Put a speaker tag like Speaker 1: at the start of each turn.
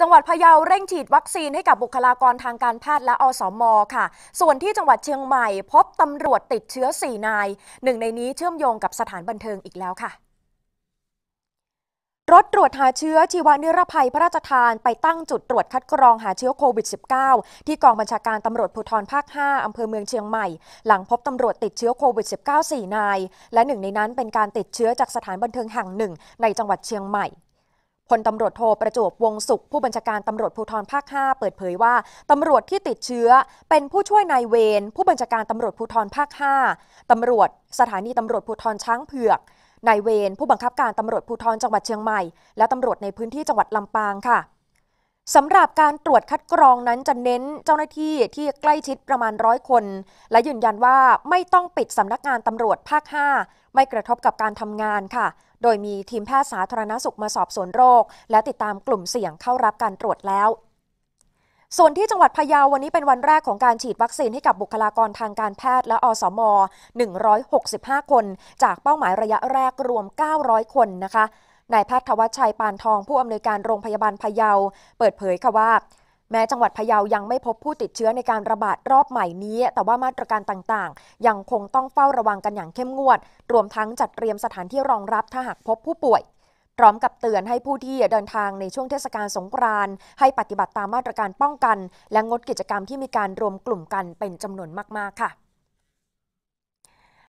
Speaker 1: จังหวัดพะเยาเร่งฉีดวัคซีนให้กับบุคลากรทางการแพทย์และอสมค่ะ ส่วนที่จังหวัดเชียงใหม่พบตำรวจติดเชื้อ 4 นาย หนึ่งในนี้เชื่อมโยงกับสถานบันเทิงอีกแล้วค่ะ รถตรวจหาเชื้อชีวานิรภัยพระราชทานไปตั้งจุดตรวจคัดกรองหาเชื้อโควิด -19 ที่กองบัญชาการตำรวจภูธรภาค 5 อำเภอเมืองเชียงใหม่ หลังพบตำรวจติดเชื้อโควิด -19 4นาย และหนึ่งในนั้นเป็นการติดเชื้อจากสถานบันเทิงแห่งหนึ่ง ในจังหวัดเชียงใหม่พลตำรวจโทรประจวบ วงสุข ผู้บัญชาการตำรวจภูธรภาค 5 เปิดเผยว่า ตำรวจที่ติดเชื้อ เป็นผู้ช่วยนายเวรผู้บัญชาการตำรวจภูธรภาค 5 ตำรวจสถานีตำรวจภูธรช้างเผือก นายเวรผู้บังคับการตำรวจภูธรจังหวัดเชียงใหม่ และตำรวจในพื้นที่จังหวัดลำปางค่ะสำหรับการตรวจคัดกรองนั้นจะเน้นเจ้าหน้าที่ที่ใกล้ชิดประมาณร้อยคน และยืนยันว่าไม่ต้องปิดสำนักงานตำรวจภาค 5 ไม่กระทบกับการทำงานค่ะ โดยมีทีมแพทย์สาธารณสุขมาสอบสวนโรค และติดตามกลุ่มเสี่ยงเข้ารับการตรวจแล้ว ส่วนที่จังหวัดพะเยาวันนี้เป็นวันแรกของการฉีดวัคซีนให้กับบุคลากรทางการแพทย์และอสม165 คน จากเป้าหมายระยะแรกรวม 900 คนนะคะนายแพทย์ทวัชชัยปานทองผู้อำนวยการโรงพยาบาลพะเยาเปิดเผยค่ะว่าแม้จังหวัดพะเยายังไม่พบผู้ติดเชื้อในการระบาดรอบใหม่นี้ แต่ว่ามาตรการต่างๆ ยังคงต้องเฝ้าระวังกันอย่างเข้มงวด รวมทั้งจัดเตรียมสถานที่รองรับถ้าหากพบผู้ป่วย พร้อมกับเตือนให้ผู้ที่เดินทางในช่วงเทศกาลสงกรานต์ให้ปฏิบัติตามมาตรการป้องกัน และงดกิจกรรมที่มีการรวมกลุ่มกันเป็นจำนวนมากๆค่ะ